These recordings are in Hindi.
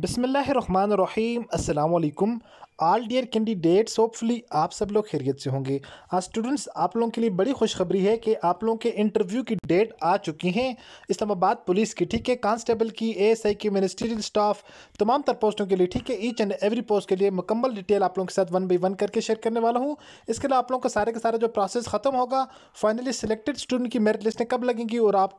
बसमीम अल्लाम आल डियर कैंडिडेट्स होपफुली आप सब लोग खैरियत से होंगे आज स्टूडेंट्स आप लोगों के लिए बड़ी खुशखबरी है कि आप लोगों के इंटरव्यू की डेट आ चुकी हैं इस्लामाबाद पुलिस की ठीक है कांस्टेबल की एएसआई की मिनिस्ट्रियल स्टाफ तमाम तर पोस्टों के लिए ठीक है ईच एंड एवरी पोस्ट के लिए मुकम्मल डिटेल आप लोगों के साथ वन बाई वन करके शेयर करने वाला हूँ इसके अलावा आप लोगों का सारे का सारा जो प्रोसेस ख़त्म होगा फाइनली सिलेक्टेड स्टूडेंट की मेरिट लिस्टें कब लगेंगी और आप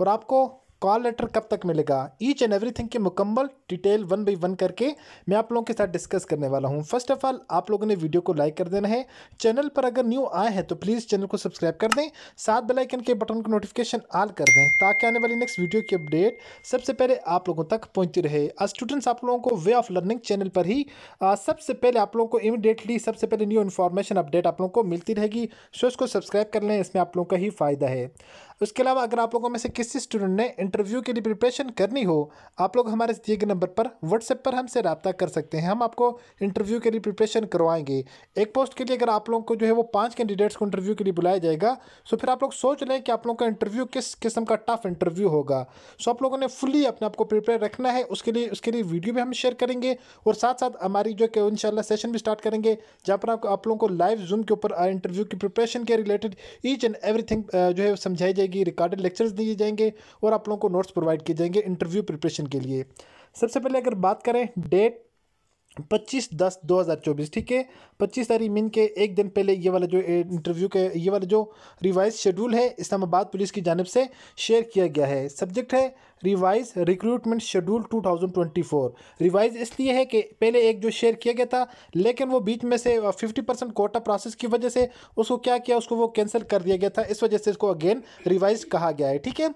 और आपको कॉल लेटर कब तक मिलेगा ईच एंड एवरीथिंग की मुकम्मल डिटेल वन बाई वन करके मैं आप लोगों के साथ डिस्कस करने वाला हूँ फर्स्ट ऑफ ऑल आप लोगों ने वीडियो को लाइक कर देना है चैनल पर अगर न्यू आए हैं तो प्लीज़ चैनल को सब्सक्राइब कर दें साथ बेलाइकन के बटन को नोटिफिकेशन ऑल कर दें ताकि आने वाली नेक्स्ट वीडियो की अपडेट सबसे पहले आप लोगों तक पहुँचती रहे स्टूडेंट्स आप लोगों को वे ऑफ लर्निंग चैनल पर ही सबसे पहले आप लोगों को इमिडिएटली सबसे पहले न्यू इन्फॉर्मेशन अपडेट आप लोगों को मिलती रहेगी सो इसको सब्सक्राइब कर लें इसमें आप लोगों का ही फ़ायदा है उसके अलावा अगर आप लोगों में से किसी स्टूडेंट ने इंटरव्यू के लिए प्रिपरेशन करनी हो आप लोग हमारे दिए गए नंबर पर व्हाट्सएप पर हमसे रबता कर सकते हैं हम आपको इंटरव्यू के लिए प्रिपरेशन करवाएंगे एक पोस्ट के लिए अगर आप लोगों को जो है वो पाँच कैंडिडेट्स को इंटरव्यू के लिए बुलाया जाएगा सो तो फिर आप लोग सोच लें कि आप लोगों का इंटरव्यू किस किस्म का टफ इंटरव्यू होगा सो तो आप लोगों ने फुली अपने आप को प्रिपेयर रखना है उसके लिए उसके लिए वीडियो भी हम शेयर करेंगे और साथ साथ हमारी जो कि इन सेशन भी स्टार्ट करेंगे जहाँ पर आप लोगों को लाइव जूम के ऊपर इंटरव्यू की प्रिपरेशन के रिलेटेड ईच एंड एवरीथिंग जो है समझाई जाएगी जाएगी रिकॉर्डेड लेक्चर्स दिए जाएंगे और आप लोगों को नोट्स प्रोवाइड किए जाएंगे इंटरव्यू प्रिपरेशन के लिए सबसे पहले अगर बात करें डेट पच्चीस दस दो हज़ार चौबीस ठीक है पच्चीस तारीख मीन के एक दिन पहले ये वाला जो इंटरव्यू के ये वाला जो रिवाइज शेड्यूल है इस्लामाबाद पुलिस की जानब से शेयर किया गया है सब्जेक्ट है रिवाइज रिक्रूटमेंट शेड्यूल 2024 रिवाइज इसलिए है कि पहले एक जो शेयर किया गया था लेकिन वो बीच में से 50 परसेंट कोटा प्रोसेस की वजह से उसको क्या किया उसको वो कैंसिल कर दिया गया था इस वजह से इसको अगेन रिवाइज कहा गया है ठीक है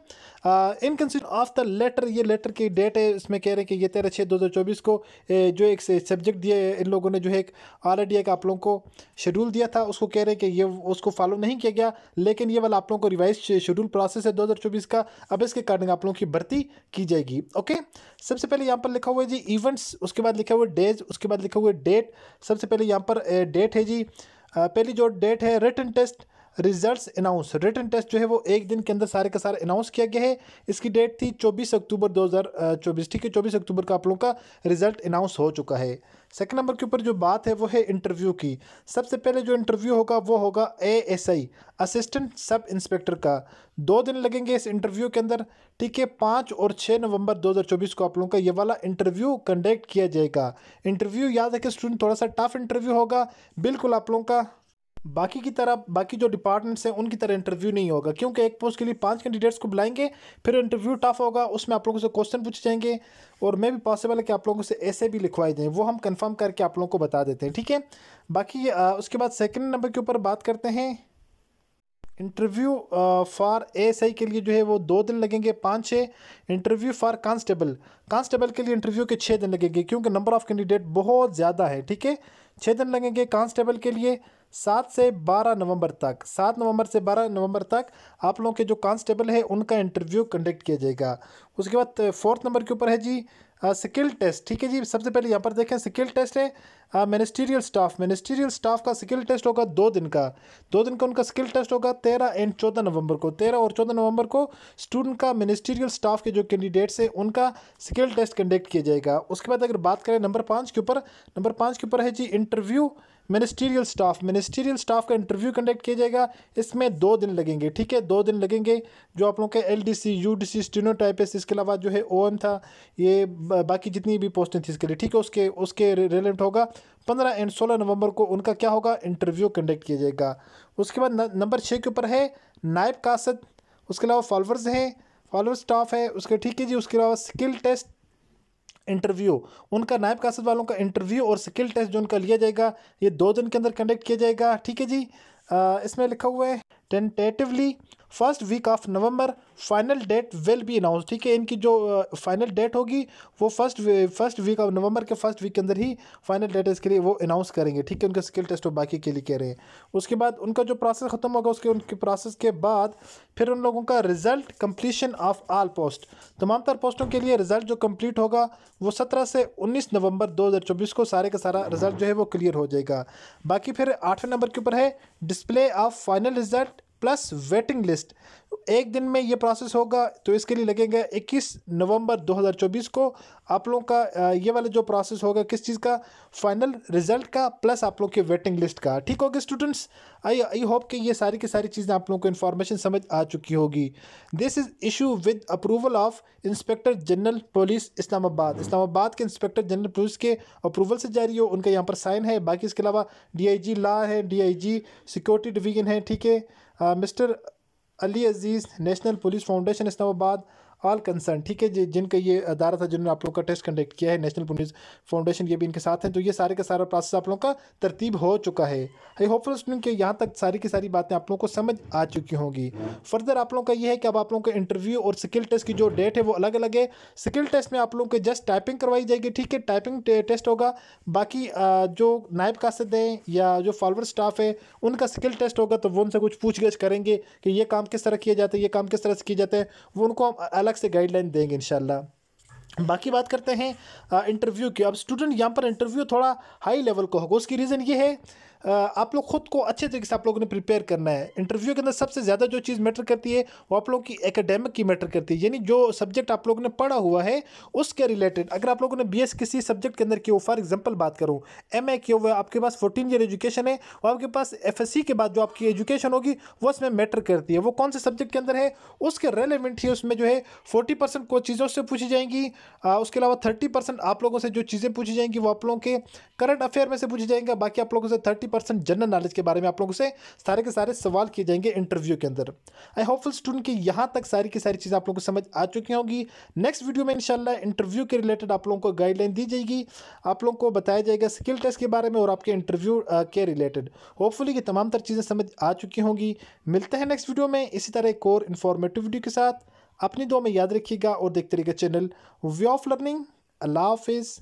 इन ऑफ द लेटर ये लेटर की डेट है इसमें कह रहे हैं कि ये तेरह छः दो को ए, जो एक सब्जेक्ट दिए इन लोगों ने जो है एक ऑलरेडी एक आप लोगों को शेड्यूल दिया था उसको कह रहे हैं कि ये उसको फॉलो नहीं किया गया लेकिन ये वाला आप लोगों को रिवाइज शेड्यूल प्रोसेस है चौबीस का अब इसके कारण आप लोगों की भर्ती की जाएगी ओके सबसे पहले यहाँ पर लिखा हुआ है जी इवेंट्स उसके बाद लिखा हुआ है डेज उसके बाद लिखा हुआ है डेट सबसे पहले यहाँ पर डेट है जी पहली जो डेट है written test results announce written test जो है वो एक दिन के अंदर सारे का सारे अनाउंस किया गया है इसकी डेट थी 24 अक्टूबर 2024 ठीक है 24 अक्टूबर का आप लोगों का रिजल्ट अनाउंस हो चुका है सेकंड नंबर के ऊपर जो बात है वो है इंटरव्यू की सबसे पहले जो इंटरव्यू होगा वो होगा A S I assistant sub inspector का दो दिन लगेंगे इस इंटरव्यू के अंदर ठीक है पाँच और छः नवंबर 2024 को आप लोगों का ये वाला इंटरव्यू कंडक्ट किया जाएगा इंटरव्यू याद कि स्टूडेंट थोड़ा सा टफ इंटरव्यू होगा बिल्कुल आप लोगों का बाकी की तरह बाकी जो डिपार्टमेंट्स हैं उनकी तरह इंटरव्यू नहीं होगा क्योंकि एक पोस्ट के लिए पांच कैंडिडेट्स को बुलाएंगे फिर इंटरव्यू टफ होगा उसमें आप लोगों से क्वेश्चन पूछे जाएंगे और मे भी पॉसिबल है कि आप लोगों से ऐसे भी लिखवाए दें वो हम कंफर्म करके आप लोगों को बता देते हैं ठीक है बाकी आ, उसके बाद सेकेंड नंबर के ऊपर बात करते हैं इंटरव्यू फॉर एस के लिए जो है वो दो दिन लगेंगे पाँच छः इंटरव्यू फॉर कांस्टेबल कांस्टेबल के लिए इंटरव्यू के छः दिन लगेंगे क्योंकि नंबर ऑफ़ कैंडिडेट बहुत ज़्यादा है ठीक है छः दिन लगेंगे कांस्टेबल के लिए सात से बारह नवंबर तक सात नवंबर से बारह नवंबर तक आप लोगों के जो कांस्टेबल है उनका इंटरव्यू कंडक्ट किया जाएगा उसके बाद फोर्थ नंबर के ऊपर है जी स्किल टेस्ट ठीक है जी सबसे पहले यहाँ पर देखें स्किल टेस्ट है मिनिस्टीरियल स्टाफ मिनिस्टीरियल स्टाफ का स्किल टेस्ट होगा दो दिन का दो दिन का उनका स्किल टेस्ट होगा तेरह एंड चौदह नवंबर को तेरह और चौदह नवंबर को स्टूडेंट का मिनिस्टीरियल स्टाफ के जो कैंडिडेट्स हैं उनका स्किल टेस्ट कंडक्ट किया जाएगा उसके बाद अगर बात करें नंबर पाँच के ऊपर नंबर पाँच के ऊपर है जी interview ministerial staff ministerial staff का इंटरव्यू कंडक्ट किया जाएगा इसमें दो दिन लगेंगे ठीक है दो दिन लगेंगे जो आप लोगों के L D C U D C stenotypist इसके अलावा जो है ओ एन था ये बाकी जितनी भी पोस्टें थी इसके लिए ठीक है उसके उसके रिलेवेंट होगा पंद्रह एंड सोलह नवंबर को उनका क्या होगा इंटरव्यू कंडक्ट किया जाएगा उसके बाद नंबर छः के ऊपर है नायब कासद उसके अलावा फॉलोअर्स हैं फॉलोअर्स स्टाफ है उसके ठीक है जी उसके अलावा स्किल टेस्ट इंटरव्यू उनका नायब कासद वालों का इंटरव्यू और स्किल टेस्ट जो उनका लिया जाएगा ये दो दिन के अंदर कंडक्ट किया जाएगा ठीक है जी आ, इसमें लिखा हुआ है tentatively first week of November final date will be announce ठीक है इनकी जो फाइनल डेट होगी वो first first week of November के फर्स्ट वीक के अंदर ही फाइनल डेट इसके लिए वो अनाउंस करेंगे ठीक है उनका स्किल टेस्ट और बाकी के लिए कह रहे हैं उसके बाद उनका जो प्रोसेस ख़त्म होगा उसके उनके प्रोसेस के बाद फिर उन लोगों का result completion of all post तमाम तर पोस्टों के लिए रिजल्ट जो कम्प्लीट होगा वो सत्रह से उन्नीस नवंबर दो हज़ार चौबीस को सारे का सारा रिजल्ट जो है वो क्लियर हो जाएगा बाकी फिर आठवें नंबर के ऊपर है display of final result plus waiting list एक दिन में ये प्रोसेस होगा तो इसके लिए लगेंगे 21 नवंबर 2024 को आप लोगों का ये वाला जो प्रोसेस होगा किस चीज़ का फाइनल रिजल्ट का प्लस आप लोग की वेटिंग लिस्ट का ठीक होगा स्टूडेंट्स आई आई होप कि ये सारी की सारी चीज़ें आप लोगों को इन्फॉर्मेशन समझ आ चुकी होगी this is issue with approval of inspector general police Islamabad Islamabad के इंस्पेक्टर जनरल पुलिस के अप्रूवल से जारी हो उनका यहाँ पर साइन है बाकी इसके अलावा डी आई जी लॉ है D I G security division है ठीक है mister Ali Aziz national police foundation Islamabad all concern ठीक है जी जिनका ये अदारा था जिन्होंने आप लोग का टेस्ट कंडक्ट किया है नेशनल पुलिस फाउंडेशन ये भी इनके साथ हैं तो ये सारे का सारा प्रोसेस आप लोगों का तरतीब हो चुका है आई होप स्टूडेंट कि यहाँ तक सारी की सारी बातें आप लोगों को समझ आ चुकी होंगी फर्दर आप लोगों का ये है कि अब आप लोगों का इंटरव्यू और स्किल टेस्ट की जो डेट है वो अलग अलग है स्किल टेस्ट में आप लोगों के जस्ट टाइपिंग करवाई जाएगी ठीक है टाइपिंग टेस्ट होगा बाकी जो नायब कासद हैं या जो फॉलोअर स्टाफ है उनका स्किल टेस्ट होगा तो वो उनसे कुछ पूछ गछ करेंगे कि ये काम किस तरह किया जाता है ये काम किस तरह से किया जाता है वो उनको अलग अलग से गाइडलाइन देंगे इन बाकी बात करते हैं इंटरव्यू की अब स्टूडेंट यहाँ पर इंटरव्यू थोड़ा हाई लेवल को होगा उसकी रीज़न ये है आप लोग खुद को अच्छे तरीके से आप लोगों ने प्रिपेयर करना है इंटरव्यू के अंदर सबसे ज़्यादा जो चीज़ मैटर करती है वो आप लोग की एकेडेमिक की मैटर करती है यानी जो सब्जेक्ट आप लोगों ने पढ़ा हुआ है उसके रिलेटेड अगर आप लोगों ने बी किसी सब्जेक्ट के अंदर किया फॉर एग्जाम्पल बात करूँ एम ए किया आपके पास फोर्टीन ईयर एजुकेशन है और आपके पास एफ के बाद जो आपकी एजुकेशन होगी वो उसमें मैटर करती है वो कौन से सब्जेक्ट के अंदर है उसके रेलिवेंट ही उसमें जो है फोर्टी परसेंट को चीज़ों से पूछी जाएंगी उसके अलावा थर्टी परसेंट आप लोगों से जो चीज़ें पूछी जाएंगी वो आप लोगों के करंट अफेयर में से पूछी जाएंगे बाकी आप लोगों से थर्टी परसेंट जनरल नॉलेज के बारे में आप लोगों से सारे के सारे सवाल किए जाएंगे इंटरव्यू के अंदर आई होपफुल स्टूडेंट के यहाँ तक सारी की सारी चीज़ें आप लोगों को समझ आ चुकी होंगी नेक्स्ट वीडियो में इनशाला इंटरव्यू के रिलेटेड आप लोगों को गाइडलाइन दी जाएगी आप लोगों को बताया जाएगा स्किल टेस्ट के बारे में और आपके इंटरव्यू के रिलेटेड होपफुली ये तमाम तर चीज़ें समझ आ चुकी होंगी मिलते हैं नेक्स्ट वीडियो में इसी तरह एक और इन्फॉर्मेटिव वीडियो के साथ अपनी दो में याद रखिएगा और देखते रहिएगा चैनल वे ऑफ लर्निंग अल्लाह हाफिज़